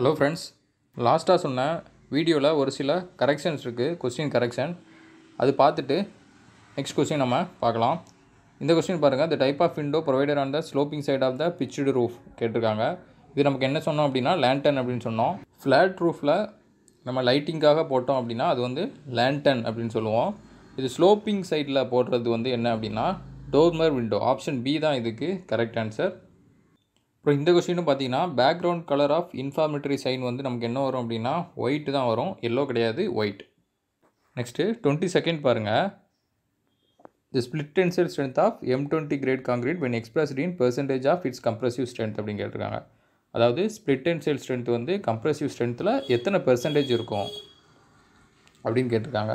hello friends லாஸ்ட்டாக சொன்ன வீடியோவில் ஒரு சில கரெக்ஷன்ஸ் இருக்குது கொஸ்டின் கரெக்ஷன் அது பார்த்துட்டு நெக்ஸ்ட் கொஸ்டின் நம்ம பார்க்கலாம் இந்த கொஸ்டின் பாருங்கள் the type of window provider on the sloping side of the pitched roof கேட்டிருக்காங்க இது நமக்கு என்ன சொன்னோம் அப்படின்னா லேண்டன் அப்படின்னு சொன்னோம் ஃப்ளாட் ரூஃபில் நம்ம லைட்டிங்காக போட்டோம் அப்படின்னா அது வந்து லேண்டன் அப்படின்னு சொல்லுவோம் இது ஸ்லோப்பிங் சைடில் போடுறது வந்து என்ன அப்படின்னா டோர்மர் விண்டோ ஆப்ஷன் பி தான் இதுக்கு கரெக்ட் ஆன்சர் அப்புறம் இந்த கொஷினும் பார்த்தீங்கன்னா background colour of informatory sign வந்து நமக்கு என்ன வரும் அப்படின்னா ஒயிட் தான் வரும் எல்லோ கிடையாது ஒயிட் நெக்ஸ்ட்டு டுவெண்ட்டி செகண்ட் பாருங்கள் the split tensile strength of M twenty grade concrete when express in percentage of its compressive strength அப்படின்னு கேட்டிருக்காங்க அதாவது ஸ்பிளிட் டென்சர் ஸ்ட்ரென்த் வந்து கம்ப்ரஸிவ் ஸ்ட்ரென்த்தில் எத்தனை பெர்சன்டேஜ் இருக்கும் அப்படின்னு கேட்டிருக்காங்க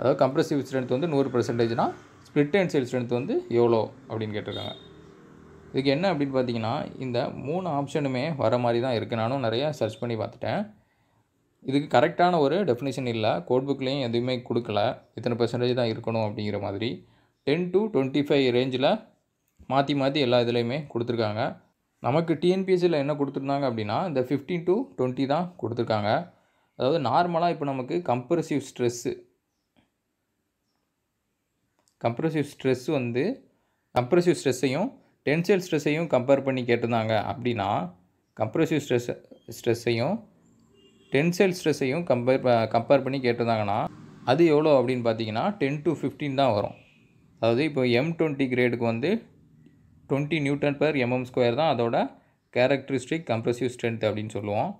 அதாவது கம்ப்ரஸிவ் ஸ்ட்ரென்த் வந்து நூறு பெர்சன்டேஜ்னால் ஸ்பிளிட் டென்சர் ஸ்ட்ரென்த் வந்து எவ்வளோ அப்படின்னு கேட்டிருக்காங்க இதுக்கு என்ன அப்படின்னு பார்த்தீங்கன்னா இந்த மூணு ஆப்ஷனுமே வர மாதிரி தான் இருக்குது நானும் நிறையா சர்ச் பண்ணி பார்த்துட்டேன் இதுக்கு கரெக்டான ஒரு டெஃபினேஷன் இல்லை கோட் புக்லேயும் எதுவுமே கொடுக்கல இத்தனை பெர்சன்டேஜ் தான் இருக்கணும் அப்படிங்கிற மாதிரி டென் டு டுவெண்ட்டி ஃபைவ் ரேஞ்சில் மாற்றி மாற்றி எல்லா இதுலேயுமே கொடுத்துருக்காங்க நமக்கு டிஎன்பிஎஸ்சியில் என்ன கொடுத்துருந்தாங்க அப்படின்னா இந்த ஃபிஃப்டீன் டு டுவெண்ட்டி தான் கொடுத்துருக்காங்க அதாவது நார்மலாக இப்போ நமக்கு கம்ப்ரசிவ் ஸ்ட்ரெஸ்ஸு கம்ப்ரசிவ் ஸ்ட்ரெஸ் வந்து கம்ப்ரசிவ் ஸ்ட்ரெஸ்ஸையும் டென்சைல் ஸ்ட்ரெஸ்ஸையும் கம்பேர் பண்ணி கேட்டிருந்தாங்க அப்படின்னா கம்ப்ரெசிவ் ஸ்ட்ரெஸ் ஸ்ட்ரெஸ்ஸையும் டென்சைல் ஸ்ட்ரெஸ்ஸையும் கம்பேர் கம்பேர் பண்ணி கேட்டிருந்தாங்கன்னா அது எவ்வளோ அப்படின்னு பார்த்தீங்கன்னா டென் டு ஃபிஃப்டீன் தான் வரும் அதாவது இப்போ எம் டுவெண்ட்டி கிரேடுக்கு வந்து twenty newton per mm square தான் அதோட கேரக்டரிஸ்டிக் கம்ப்ரெசிவ் ஸ்ட்ரென்த் அப்படின்னு சொல்லுவோம்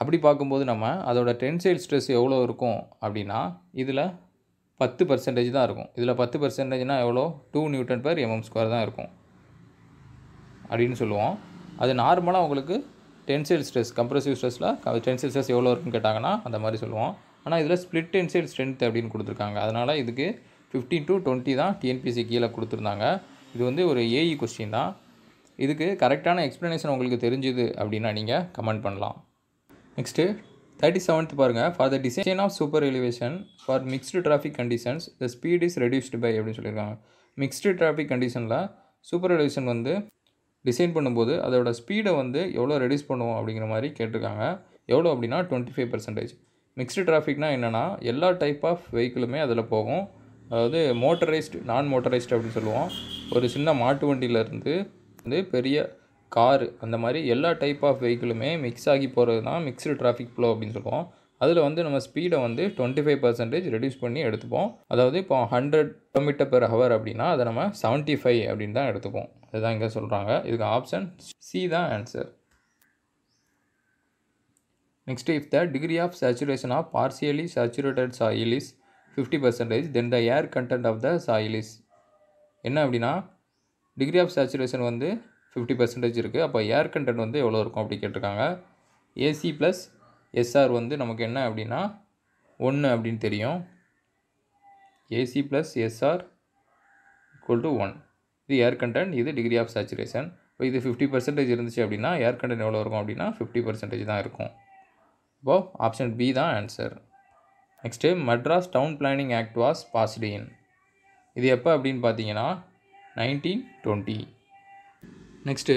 அப்படி பார்க்கும்போது நம்ம அதோட டென்சைல் ஸ்ட்ரெஸ் எவ்வளோ இருக்கும் அப்படின்னா இதில் பத்து பர்சன்டேஜ் தான் இருக்கும் இதில் பத்து பர்சன்டேஜ்னால் எவ்வளோ two newton per mm square தான் இருக்கும் அப்படின்னு சொல்லுவோம் அது நார்மலாக உங்களுக்கு டென்சைல் ஸ்ட்ரெஸ் கம்ப்ரசிவ் ஸ்ட்ரெஸில் டென்சைல் ஸ்ட்ரெஸ் எவ்வளோ இருக்குன்னு கேட்டாங்கன்னா அந்த மாதிரி சொல்லுவோம் ஆனால் இதில் ஸ்ப்ளிட் டென்சைல் ஸ்ட்ரென்த் அப்படின்னு கொடுத்துருக்காங்க அதனால் இதுக்கு ஃபிஃப்டீன் டு டுவெண்ட்டி தான் டிஎன்பிசி கீழே கொடுத்துருந்தாங்க இது வந்து ஒரு ஏஇ கொஸ்டின் e தான் இதுக்கு கரெக்டான எக்ஸ்ப்ளனேஷன் உங்களுக்கு தெரிஞ்சுது அப்படின்னா நீங்கள் கமெண்ட் பண்ணலாம் நெக்ஸ்ட்டு தேர்ட்டி செவன்த் பாருங்கள் for the design of super elevation for mixed traffic conditions the speed is reduced by அப்படின்னு சொல்லியிருக்காங்க மிக்ஸ்டு டிராஃபிக் கண்டிஷனில் சூப்பர் எலிவேஷன் வந்து டிசைன் பண்ணும்போது அதோட ஸ்பீடை வந்து எவ்வளோ ரெடியூஸ் பண்ணுவோம் அப்படிங்கிற மாதிரி கேட்டிருக்காங்க எவ்வளோ அப்படின்னா டுவெண்ட்டி ஃபைவ் பர்சன்டேஜ் மிக்ஸ்டு டிராஃபிக்னால் என்னென்னா எல்லா டைப் ஆஃப் வெஹிக்கிளுமே அதில் போகும் அதாவது மோட்டரைஸ்டு நான் மோட்டரைஸ்டு அப்படின்னு சொல்லுவோம் ஒரு சின்ன மாட்டு வண்டியிலேருந்து வந்து பெரிய காரு அந்த மாதிரி எல்லா டைப் ஆஃப் வெஹிக்கிளுமே மிக்ஸ் ஆகி போகிறது தான் மிக்ஸ்டு டிராஃபிக் ஃப்ளோ அப்படின்னு சொல்லுவோம் அதில் வந்து நம்ம ஸ்பீடை வந்து டுவெண்ட்டி ஃபைவ் பர்சன்டேஜ் ரெடியூஸ் பண்ணி எடுத்துப்போம் அதாவது இப்போ ஹண்ட்ரட் கிலோமீட்டர் பெர் ஹவர் அப்படின்னா அதை நம்ம செவன்ட்டி ஃபைவ் அப்படின்னு தான் எடுத்துப்போம் இதுதான் இங்கே சொல்கிறாங்க இதுக்கு ஆப்ஷன் சி தான் answer next if the degree of saturation of partially saturated soil is fifty percentage then the air content of the soil is என்ன அப்படின்னா டிகிரி ஆஃப் சேச்சுரேஷன் வந்து ஃபிஃப்டி பர்சன்டேஜ் இருக்குது அப்போ ஏர் கண்டென்ட் வந்து எவ்வளோ இருக்கும் அப்படி கேட்டிருக்காங்க ஏசி ப்ளஸ் எஸ்ஆர் வந்து நமக்கு என்ன அப்படின்னா ஒன்று அப்படின்னு தெரியும் AC plus SR equal to one இது ஏர் கண்டென்ட் இது டிகிரி ஆஃப் சேச்சுரேஷன் இப்போ இது ஃபிஃப்டி பர்சன்டேஜ் இருந்துச்சு அப்படின்னா ஏர் கண்டென்ட் எவ்வளோ இருக்கும் அப்படின்னா ஃபிஃப்டி பர்சன்டேஜ் தான் இருக்கும் இப்போது ஆப்ஷன் பி தான் answer next Madras town planning act was passed இது எப்போ அப்படின்னு பார்த்தீங்கன்னா nineteen twenty next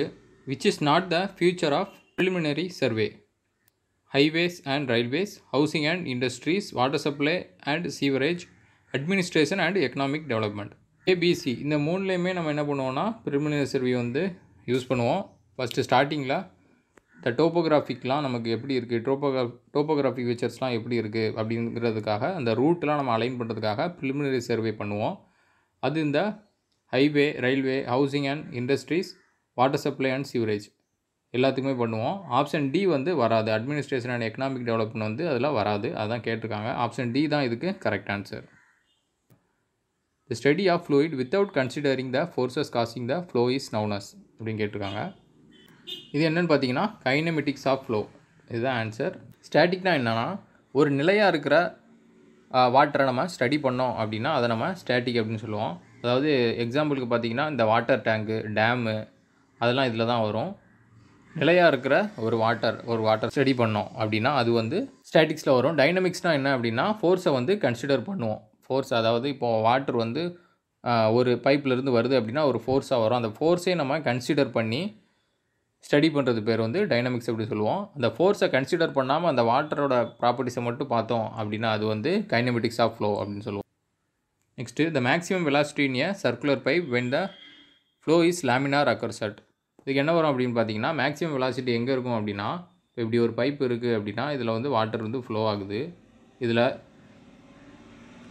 which is not the future of preliminary survey highways and railways housing and industries water supply and sewerage administration and economic development ABC இந்த மூணுலேயுமே நம்ம என்ன பண்ணுவோம்னா preliminary survey வந்து யூஸ் பண்ணுவோம் ஃபஸ்ட்டு ஸ்டார்டிங்கில் இந்த டோப்போகிராஃபிக்லாம் நமக்கு எப்படி இருக்குது டோப்போகிராஃப் டோப்போகிராஃபிக் ஃபீச்சர்ஸ்லாம் எப்படி இருக்குது அப்படிங்கிறதுக்காக அந்த ரூட்லாம் நம்ம அலைன் பண்ணுறதுக்காக ப்ரிலிமினரி சர்வே பண்ணுவோம் அது இந்த highway railway housing and industries water supply and sewerage எல்லாத்துக்குமே பண்ணுவோம் ஆப்ஷன் டி வந்து வராது அட்மினிஸ்ட்ரேஷன் அண்ட் எக்கனாமிக் டெவலப்மெண்ட் வந்து அதெல்லாம் வராது அதான் கேட்டிருக்காங்க ஆப்ஷன் டி தான் இதுக்கு correct answer the study of fluid without considering the forces causing the flow is known as அப்படின்னு கேட்டிருக்காங்க இது என்னென்னு பார்த்தீங்கன்னா கைனமெட்டிக்ஸ் ஆஃப் ஃப்ளோ இதுதான் ஆன்சர் ஸ்டாட்டிக்னால் என்னென்னா ஒரு நிலையாக இருக்கிற வாட்டரை நம்ம ஸ்டடி பண்ணோம் அப்படின்னா அதை நம்ம ஸ்டாட்டிக் அப்படின்னு சொல்லுவோம் அதாவது எக்ஸாம்பிளுக்கு பார்த்தீங்கன்னா இந்த வாட்டர் டேங்கு டேமு அதெல்லாம் இதில் தான் வரும் நிலையாக இருக்கிற ஒரு வாட்டர் ஒரு வாட்டர் ஸ்டடி பண்ணோம் அப்படின்னா அது வந்து ஸ்டாட்டிக்ஸில் வரும் டைனமிக்ஸ்னால் என்ன அப்படின்னா ஃபோர்ஸை வந்து கன்சிடர் பண்ணுவோம் ஃபோர்ஸ் அதாவது இப்போது வாட்டர் வந்து ஒரு பைப்லேருந்து வருது அப்படின்னா ஒரு ஃபோர்ஸாக வரும் அந்த ஃபோர்ஸே நம்ம கன்சிடர் பண்ணி ஸ்டடி பண்ணுறது பேர் வந்து டைனமிக்ஸ் அப்படி சொல்லுவோம் அந்த ஃபோர்ஸை கன்சிடர் பண்ணாமல் அந்த வாட்டரோட ப்ராப்பர்ட்டிஸை மட்டும் பார்த்தோம் அப்படின்னா அது வந்து கைனமெட்டிக்ஸ் ஆஃப் ஃப்ளோ அப்படின்னு சொல்லுவோம் next the maximum velocity in circular pipe when the flow is laminar occurs at இதுக்கு என்ன வரும் அப்படின்னு பார்த்தீங்கன்னா மேக்ஸிமம் வெலாசிட்டி எங்கே இருக்கும் அப்படின்னா இப்போ இப்படி ஒரு பைப் இருக்குது அப்படின்னா இதில் வந்து வாட்டர் வந்து ஃப்ளோ ஆகுது இதில்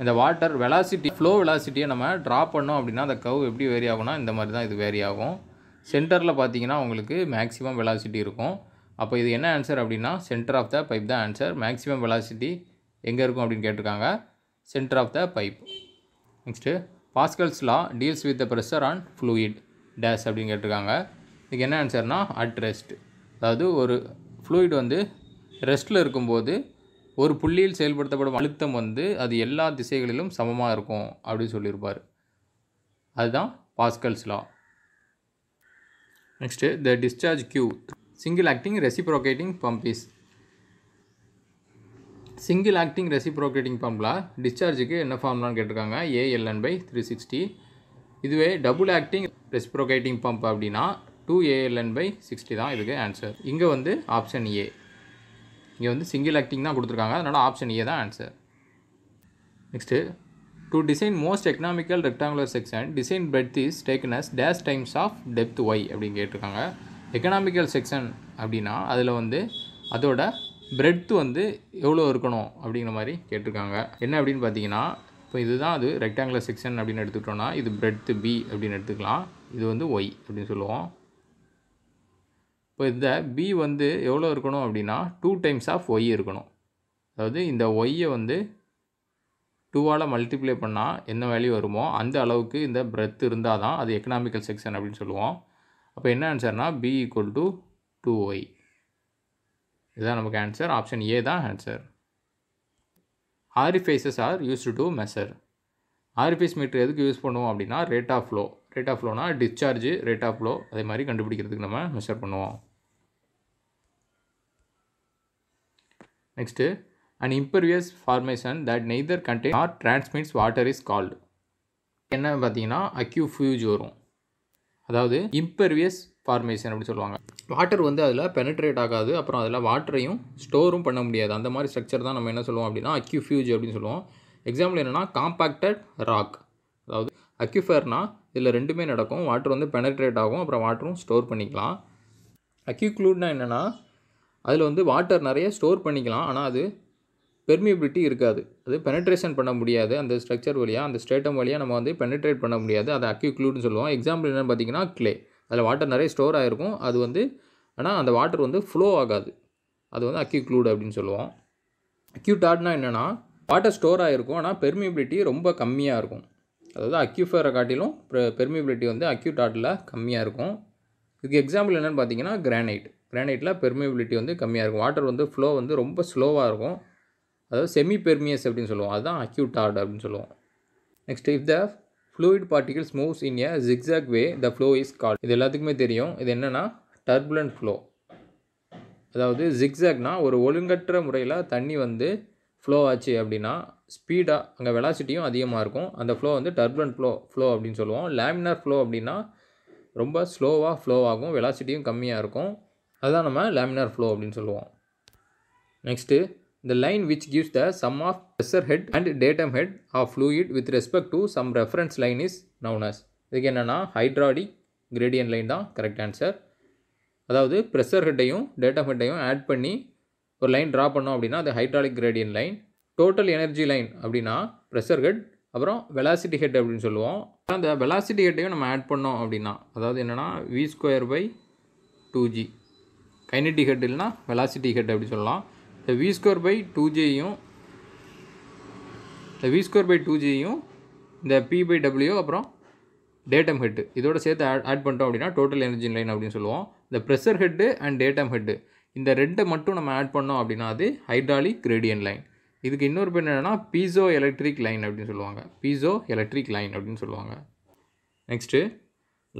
இந்த வாட்டர் வெலாசிட்டி ஃப்ளோ வெலாசிட்டியை நம்ம ட்ரா பண்ணோம் அப்படின்னா அந்த கவ் எப்படி வேரி ஆகும்னா இந்த மாதிரி தான் இது வேரி ஆகும் சென்டரில் பார்த்தீங்கன்னா உங்களுக்கு மேக்ஸிமம் வெலாசிட்டி இருக்கும் அப்போ இது என்ன ஆன்சர் அப்படின்னா சென்டர் ஆஃப் த பைப் தான் ஆன்சர் மேக்ஸிமம் வெலாசிட்டி எங்கே இருக்கும் அப்படின்னு கேட்டிருக்காங்க centre of the pipe next Pascal's law deals with the pressure on fluid days அப்படின்னு கேட்டிருக்காங்க இதுக்கு என்ன ஆன்சர்னால் அட் ரெஸ்ட் அதாவது ஒரு ஃப்ளூயிட் வந்து ரெஸ்ட்டில் இருக்கும்போது ஒரு புள்ளியில் செயல்படுத்தப்படும் அழுத்தம் வந்து அது எல்லா திசைகளிலும் சமமாக இருக்கும் அப்படின்னு சொல்லியிருப்பார் அதுதான் Pascal's law next the discharge Q single acting reciprocating pump is single acting reciprocating பம்பில் டிஸ்சார்ஜுக்கு என்ன ஃபார்ம்லான்னு கேட்டிருக்காங்க ஏஎல்என் பை த்ரீ சிக்ஸ்டி இதுவே டபுள் ஆக்டிங் ரெசிப்ரோகேட்டிங் பம்ப் அப்படின்னா டூ ஏஎல்என் பை சிக்ஸ்டி தான் இதுக்கு ஆன்சர் இங்கே வந்து ஆப்ஷன் ஏ இங்கே வந்து சிங்கிள் ஆக்டிங் தான் கொடுத்துருக்காங்க அதனால் ஆப்ஷன் ஏ தான் answer next to design most economical rectangular section design breadth is taken as dash times of depth Y அப்படின்னு கேட்டிருக்காங்க எக்கனாமிக்கல் செக்ஷன் அப்படின்னா அதில் வந்து அதோட பிரெட்த்து வந்து எவ்வளோ இருக்கணும் அப்படிங்கிற மாதிரி கேட்டிருக்காங்க என்ன அப்படின்னு பார்த்தீங்கன்னா இப்போ இதுதான் அது ரெக்டாங்குலர் செக்ஷன் அப்படின்னு எடுத்துக்கிட்டோன்னா இது பிரெட்த்து பி அப்படின்னு எடுத்துக்கலாம் இது வந்து ஒய் அப்படின்னு சொல்லுவோம் இப்போ இந்த பி வந்து எவ்வளோ இருக்கணும் அப்படின்னா டூ டைம்ஸ் ஆஃப் ஒய் இருக்கணும் அதாவது இந்த ஒய்யை வந்து டூவால் மல்டிப்ளை பண்ணால் என்ன வேல்யூ வருமோ அந்த அளவுக்கு இந்த பிரெத் இருந்தால் தான் அது எக்கனாமிக்கல் செக்ஷன் அப்படின்னு சொல்லுவோம் அப்போ என்ன ஆன்சர்னா B equal to two Y இதுதான் நமக்கு ஆன்சர் ஆப்ஷன் ஏ தான் answer orifices are used to measure orifice meter எதுக்கு யூஸ் பண்ணுவோம் அப்படின்னா rate of flow rate of ஃப்ளோனா டிஸ்சார்ஜ் ரேட் ஆஃப் ஃப்ளோ அதே மாதிரி கண்டுபிடிக்கிறதுக்கு நம்ம மெஷர் பண்ணுவோம் next and impervious formation that neither contain or transmits water is called என்ன பார்த்தீங்கன்னா அக்யூ ஃபியூஜ் வரும் அதாவது இம்பர்வியஸ் ஃபார்மேஷன் அப்படின்னு சொல்லுவாங்க வாட்டர் வந்து அதில் பெனட்ரேட் ஆகாது அப்புறம் அதில் வாட்டரையும் ஸ்டோரும் பண்ண முடியாது அந்த மாதிரி ஸ்ட்ரக்சர் தான் நம்ம என்ன சொல்லுவோம் அப்படின்னா அக்யூ ஃபியூஜ் அப்படின்னு சொல்லுவோம் எக்ஸாம்பிள் என்னென்னா காம்பாக்டட் ராக் அக்யூஃபேர்னா இதில் ரெண்டுமே நடக்கும் வாட்டர் வந்து பெனட்ரேட் ஆகும் அப்புறம் வாட்டரும் ஸ்டோர் பண்ணிக்கலாம் அக்யூக்ளூட்னா என்னென்னா அதில் வந்து வாட்டர் நிறைய ஸ்டோர் பண்ணிக்கலாம் ஆனால் அது பெர்மியபிலிட்டி இருக்காது அது பெனட்ரேஷன் பண்ண முடியாது அந்த ஸ்ட்ரக்சர் வழியாக அந்த ஸ்டேட்டம் வழியாக நம்ம வந்து பெனட்ரேட் பண்ண முடியாது அதை அக்யூக்ளூட்னு சொல்லுவோம் எக்ஸாம்பிள் என்னென்னு பார்த்தீங்கன்னா கிளே அதில் வாட்டர் நிறைய ஸ்டோர் ஆகிருக்கும் அது வந்து ஆனால் அந்த வாட்டர் வந்து ஃப்ளோ ஆகாது அது வந்து அக்யூக்ளூட் அப்படின்னு சொல்லுவோம் அக்யூட்டாட்னா என்னென்னா வாட்டர் ஸ்டோர் ஆகிருக்கும் ஆனால் பெர்மியபிலிட்டி ரொம்ப கம்மியாக இருக்கும் அதாவது அக்யூஃபரை காட்டிலும் பெர்மிபிலிட்டி வந்து அக்யூட் ஆர்டில் கம்மியாக இருக்கும் இதுக்கு எக்ஸாம்பிள் என்னென்னு பார்த்தீங்கன்னா கிரானைட் கிரானைட்டில் பெர்மிபிலிட்டி வந்து கம்மியாக இருக்கும் வாட்டர் வந்து ஃப்ளோ வந்து ரொம்ப ஸ்லோவாக இருக்கும் அதாவது செமி பெர்மியஸ் அப்படின்னு சொல்லுவோம் அதுதான் அக்யூட் ஆர்ட் அப்படின்னு சொல்லுவோம் next if the fluid particles moves in a zigzag way the flow is call இது எல்லாத்துக்குமே தெரியும் இது என்னென்னா டர்புலன்ட் ஃப்ளோ அதாவது ஜிக்ஸாக்னால் ஒரு ஒழுங்கற்ற முறையில் தண்ணி வந்து ஃப்ளோ ஆச்சு அப்படின்னா ஸ்பீடாக அங்கே வெலாசிட்டியும் அதிகமாக இருக்கும் அந்த ஃப்ளோ வந்து டர்புலன்ட் ஃப்ளோ ஃப்ளோ அப்படின்னு சொல்லுவோம் லேமினார் ஃப்ளோ அப்படின்னா ரொம்ப ஸ்லோவாக ஃப்ளோ ஆகும் வெலாசிட்டியும் கம்மியாக இருக்கும் அதுதான் நம்ம லேமினார் ஃப்ளோ அப்படின்னு சொல்லுவோம் நெக்ஸ்ட்டு இந்த line which gives the sum of pressure head and datum head of fluid with respect to some reference line is known as இதுக்கு என்னென்னா ஹைட்ராடிக் கிரேடியன் லைன் தான் கரெக்ட் ஆன்சர் அதாவது ப்ரெஷர் ஹெட்டையும் டேட்டம் ஹெட்டையும் add பண்ணி ஒரு லைன் ட்ரா பண்ணோம் அப்படின்னா அது hydraulic gradient line total energy line அப்படின்னா ப்ரெஷர் ஹெட் அப்புறம் வெலாசிட்டி ஹெட் அப்படின்னு சொல்லுவோம் அந்த வெலாசிட்டி ஹெட்டையும் நம்ம ஆட் பண்ணோம் அப்படின்னா அதாவது என்னென்னா V square by two G kinetic head இல்லைனா வெலாசிட்டி ஹெட் அப்படின்னு சொல்லலாம் இந்த வி ஸ்கொயர் பை டூ ஜியும் இந்த வி ஸ்கொயர் பை டூ ஜியும் இந்த பி பை டபிள்யூ அப்புறம் டேட்டம் ஹெட்டு இதோட சேர்த்து ஆட் ஆட் பண்ணிட்டோம் அப்படின்னா டோட்டல் எனர்ஜி லைன் அப்படின்னு சொல்லுவோம் இந்த pressure head and datum head இந்த ரெண்டை மட்டும் நம்ம ஆட் பண்ணோம் அப்படின்னா அது ஹைட்ராலிக் கிரேடியன் லைன் இதுக்கு இன்னொரு பேர் என்னென்னா பீசோ எலக்ட்ரிக் லைன் அப்படின்னு சொல்லுவாங்க பீசோ எலக்ட்ரிக் லைன் அப்படின்னு சொல்லுவாங்க next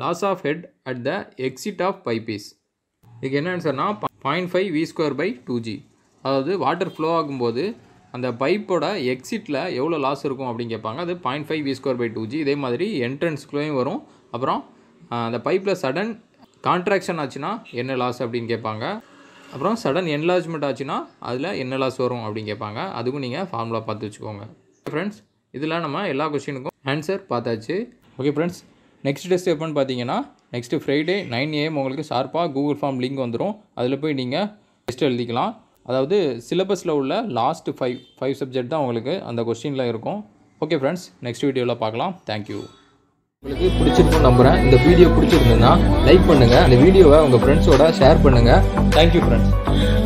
loss of head at the exit of piece இதுக்கு என்ன ஆன்சர்னா point five V square by two G அதாவது வாட்டர் ஃப்ளோ ஆகும்போது அந்த பைப்போட எக்ஸிட்டில் எவ்வளோ லாஸ் இருக்கும் அப்படின்னு கேட்பாங்க அது point five V square by two G இதே மாதிரி என்ட்ரன்ஸ்க்குள்ளேயும் வரும் அப்புறம் அந்த பைப்பில் சடன் கான்ட்ராக்ஷன் ஆச்சுன்னா என்ன லாஸ் அப்படின்னு கேட்பாங்க அப்புறம் சடன் என்லார்ஜ்மெண்ட் ஆச்சுன்னா அதில் என்ன லாஸ் வரும் அப்படின்னு கேட்பாங்க அதுக்கும் நீங்கள் ஃபார்முலா பார்த்து வச்சுக்கோங்க ஃப்ரெண்ட்ஸ் இதெல்லாம் நம்ம எல்லா கொஷினுக்கும் ஆன்சர் பார்த்தாச்சு ஓகே ஃப்ரெண்ட்ஸ் நெக்ஸ்ட் டெஸ்ட் எப்போன்னு பார்த்தீங்கன்னா நெக்ஸ்ட்டு ஃப்ரைடே நைன் ஏஎம் உங்களுக்கு ஷார்ப்பாக கூகுள் ஃபார்ம் லிங்க் வந்துடும் அதில் போய் நீங்கள் டெஸ்ட் எழுதிக்கலாம் அதாவது சிலபஸில் உள்ள லாஸ்ட் ஃபைவ் ஃபைவ் சப்ஜெக்ட் தான் உங்களுக்கு அந்த கொஸ்டினில் இருக்கும் ஓகே ஃப்ரெண்ட்ஸ் நெக்ஸ்ட் வீடியோவில் பார்க்கலாம் தேங்க்யூ உங்களுக்கு பிடிச்சிருக்கும் நம்புகிறேன் இந்த வீடியோ பிடிச்சிருந்ததுன்னா லைக் பண்ணுங்க இந்த வீடியோவை உங்கள் ஃப்ரெண்ட்ஸோட ஷேர் பண்ணுங்க தேங்க்யூ ஃப்ரெண்ட்ஸ்